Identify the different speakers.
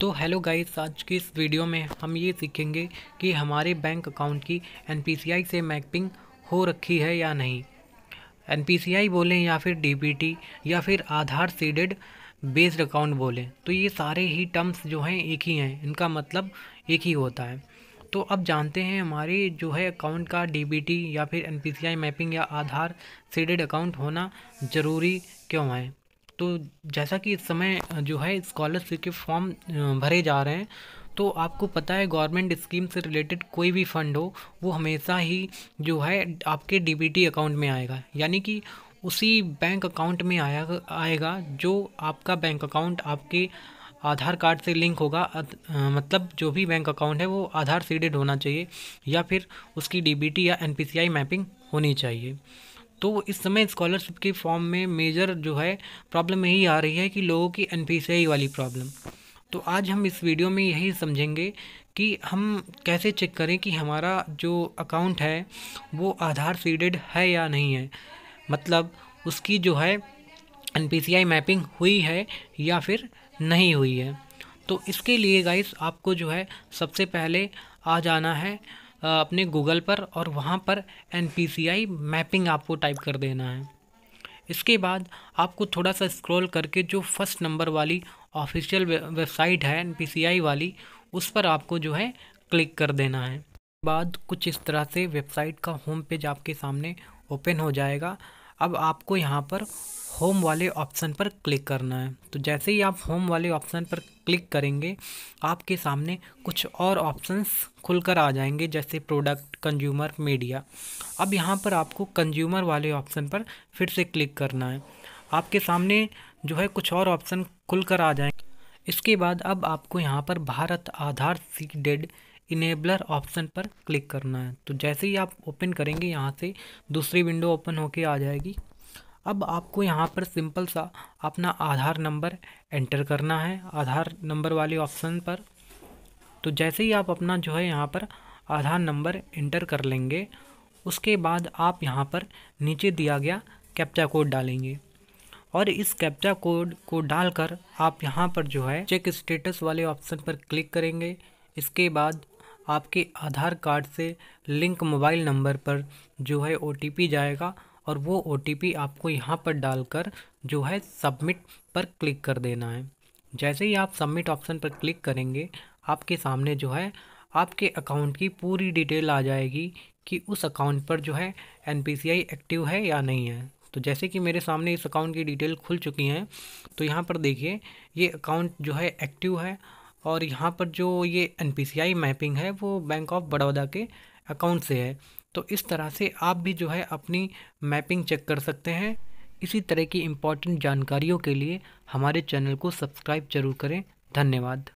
Speaker 1: तो hello guys आज की इस वीडियो में हम ये सीखेंगे कि हमारे बैंक अकाउंट की एन से मैपिंग हो रखी है या नहीं एन बोलें या फिर डी या फिर आधार सीडेड बेस्ड अकाउंट बोलें तो ये सारे ही टर्म्स जो हैं एक ही हैं इनका मतलब एक ही होता है तो अब जानते हैं हमारे जो है अकाउंट का डी या फिर एन मैपिंग या आधार सीडेड अकाउंट होना ज़रूरी क्यों है तो जैसा कि इस समय जो है स्कॉलरशिप के फॉर्म भरे जा रहे हैं तो आपको पता है गवर्नमेंट स्कीम से रिलेटेड कोई भी फंड हो वो हमेशा ही जो है आपके डी अकाउंट में आएगा यानी कि उसी बैंक अकाउंट में आया आएगा जो आपका बैंक अकाउंट आपके आधार कार्ड से लिंक होगा अद, आ, मतलब जो भी बैंक अकाउंट है वो आधार सीडेड होना चाहिए या फिर उसकी डीबीटी या एनपीसीआई मैपिंग होनी चाहिए तो इस समय स्कॉलरशिप के फॉर्म में मेजर जो है प्रॉब्लम यही आ रही है कि लोगों की एन वाली प्रॉब्लम तो आज हम इस वीडियो में यही समझेंगे कि हम कैसे चेक करें कि हमारा जो अकाउंट है वो आधार सीडेड है या नहीं है मतलब उसकी जो है एन मैपिंग हुई है या फिर नहीं हुई है तो इसके लिए गाइस आपको जो है सबसे पहले आ जाना है अपने गूगल पर और वहाँ पर एन मैपिंग आपको टाइप कर देना है इसके बाद आपको थोड़ा सा स्क्रॉल करके जो फर्स्ट नंबर वाली ऑफिशियल वेबसाइट है एन वाली उस पर आपको जो है क्लिक कर देना है बाद कुछ इस तरह से वेबसाइट का होम पेज आपके सामने ओपन हो जाएगा अब आपको यहाँ पर होम वाले ऑप्शन पर क्लिक करना है तो जैसे ही आप होम वाले ऑप्शन पर क्लिक करेंगे आपके सामने कुछ और ऑप्शंस खुलकर आ जाएंगे जैसे प्रोडक्ट कंज्यूमर मीडिया अब यहाँ पर आपको कंज्यूमर वाले ऑप्शन पर फिर से क्लिक करना है आपके सामने जो है कुछ और ऑप्शन खुलकर आ जाएंगे इसके बाद अब आपको यहाँ पर Bharat Aadhaar seeded enabler option पर क्लिक करना है तो जैसे ही आप ओपन करेंगे यहाँ से दूसरी विंडो ओपन होके आ जाएगी अब आपको यहाँ पर सिंपल सा अपना आधार नंबर एंटर करना है आधार नंबर वाले ऑप्शन पर तो जैसे ही आप अपना जो है यहाँ पर आधार नंबर एंटर कर लेंगे उसके बाद आप यहाँ पर नीचे दिया गया कैप्चा कोड डालेंगे और इस कैप्चा कोड को डालकर आप यहाँ पर जो है चेक स्टेटस वाले ऑप्शन पर क्लिक करेंगे इसके बाद आपके आधार कार्ड से लिंक मोबाइल नंबर पर जो है ओ जाएगा और वो ओ आपको यहाँ पर डालकर जो है सबमिट पर क्लिक कर देना है जैसे ही आप सबमिट ऑप्शन पर क्लिक करेंगे आपके सामने जो है आपके अकाउंट की पूरी डिटेल आ जाएगी कि उस अकाउंट पर जो है एन एक्टिव है या नहीं है तो जैसे कि मेरे सामने इस अकाउंट की डिटेल खुल चुकी हैं तो यहाँ पर देखिए ये अकाउंट जो है एक्टिव है और यहाँ पर जो ये एन मैपिंग है वो बैंक ऑफ बड़ौदा के अकाउंट से है तो इस तरह से आप भी जो है अपनी मैपिंग चेक कर सकते हैं इसी तरह की इम्पॉर्टेंट जानकारियों के लिए हमारे चैनल को सब्सक्राइब जरूर करें धन्यवाद